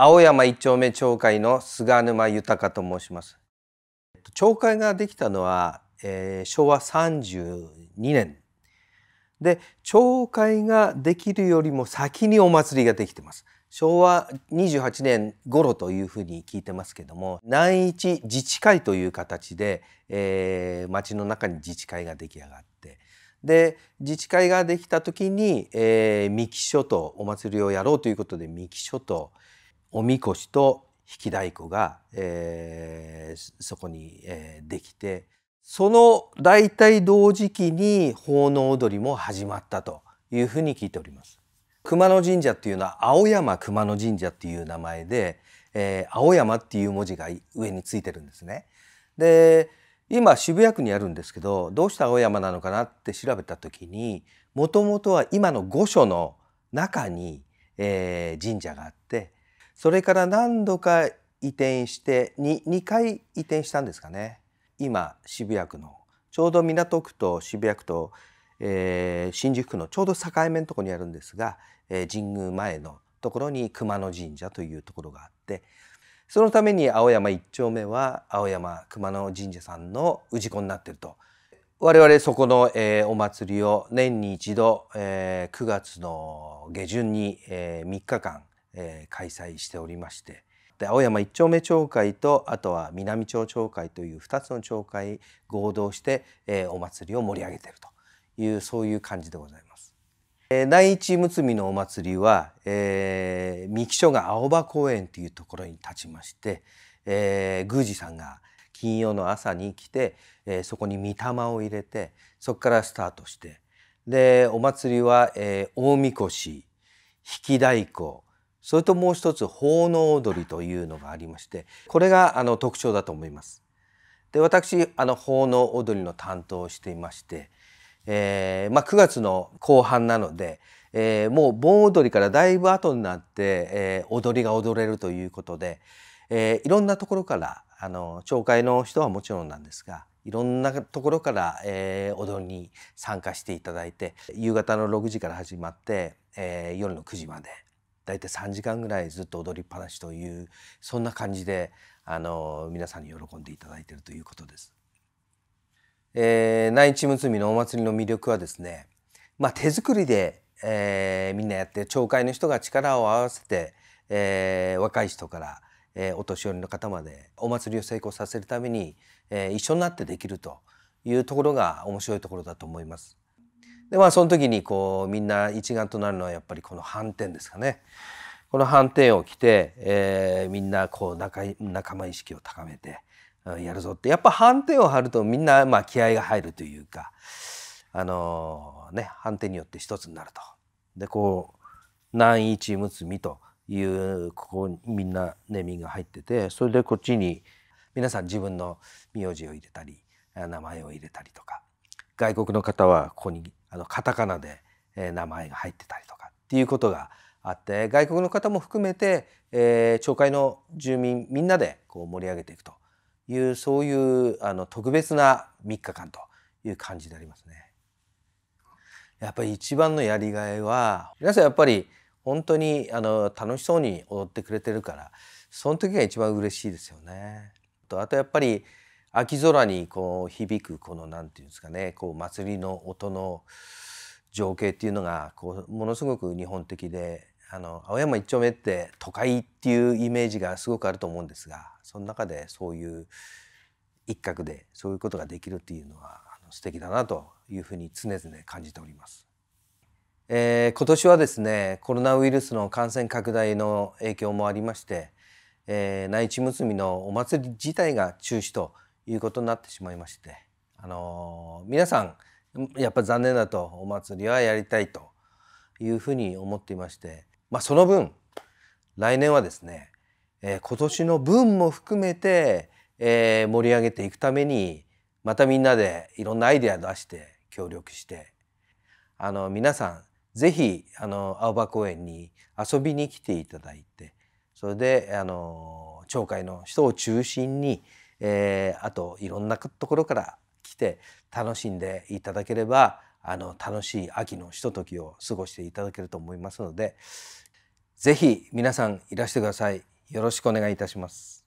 青山一丁目町会の菅沼豊と申します。町会ができたのは、えー、昭和32年で町会ができるよりも先にお祭りができてます。昭和28年頃というふうに聞いてますけども南一自治会という形で、えー、町の中に自治会が出来上がってで自治会ができた時に、えー、三木諸島お祭りをやろうということで三木諸島おみこしと引き太鼓が、えー、そこに、えー、できてその大体同時期に奉納踊りも始まったというふうに聞いております。熊野神社っていうのは青山熊野神社っていう名前で、えー、青山っていう文字が上についてるんですね。で今渋谷区にあるんですけどどうして青山なのかなって調べた時にもともとは今の御所の中に、えー、神社があってそれから何度か移転して 2, 2回移転したんですかね今渋谷区のちょうど港区と渋谷区と、えー、新宿区のちょうど境目のとこにあるんですが、えー、神宮前のところに熊野神社というところがあってそのために青山一丁目は青山熊野神社さんの氏子になっていると我々そこの、えー、お祭りを年に一度、えー、9月の下旬に、えー、3日間えー、開催しておりましてで青山一丁目町会とあとは南町町会という2つの町会合同して、えー、お祭りを盛り上げているというそういう感じでございます。えー、内一睦美のお祭りは、えー、三木署が青葉公園というところに立ちまして、えー、宮司さんが金曜の朝に来て、えー、そこに御霊を入れてそこからスタートしてでお祭りは、えー、大神輿引き太鼓それともう一つ奉納踊りというのがありましてこれがあの特徴だと思います。で私あの奉納踊りの担当をしていまして、えー、まあ、9月の後半なので、えー、もう盆踊りからだいぶ後になって、えー、踊りが踊れるということで、えいろんなところからあの町会の人はもちろんなんですがいろんなところから、え踊りに参加していただいて夕方の6時から始まって、え夜の9時まで大体3時間ぐらいずっと踊りっぱなしというそんな感じであの皆さんに喜んでいただいているということです。えー、内地むつみのお祭りの魅力はですね、まあ、手作りで、えー、みんなやって町会の人が力を合わせて、えー、若い人から、えー、お年寄りの方までお祭りを成功させるために、えー、一緒になってできるというところが面白いところだと思います。でまあその時にこうみんな一丸となるのはやっぱりこの反転ですかね。この反転を着て、えー、みんなこう仲仲間意識を高めて、うん、やるぞってやっぱ反転を張るとみんなまあ気合が入るというか、あのー、ね、反転によって一つになると。でこう南一つみ」というここにみんなね民が入っててそれでこっちに皆さん自分の名字を入れたり名前を入れたりとか外国の方はここにあのカタカナで、え名前が入ってたりとかっていうことがあって外国の方も含めて、えー、町会の住民みんなでこう盛り上げていくというそういうあの特別な3日間という感じでありますね。やっぱり一番のやりがいは皆さんやっぱり本当にあの楽しそうに踊ってくれてるからその時が一番嬉しいですよね。あとやっぱり秋空にこう響くこのなんていうんですかねこう祭りの音の情景っていうのがこうものすごく日本的であの青山一丁目って都会っていうイメージがすごくあると思うんですがその中でそういう一角でそういうことができるっていうのはあの素敵だなというふうに常々感じております。えー、今年はですねコロナウイルスの感染拡大の影響もありまして、えー、内地結びのお祭り自体が中止ということになってしまいまして、あの皆さんやっぱ残念だとお祭りはやりたいというふうに思っていまして、まあ、その分来年はですね、えー、今年の分も含めて、えー、盛り上げていくためにまたみんなでいろんなアイデア出して協力してあの皆さん是非あの青葉公園に遊びに来ていただいてそれであの町会の人を中心に、えー、あといろんなところから来て楽しんでいただければあの楽しい秋のひとときを過ごしていただけると思いますので是非皆さんいらしてください。よろしくお願いいたします。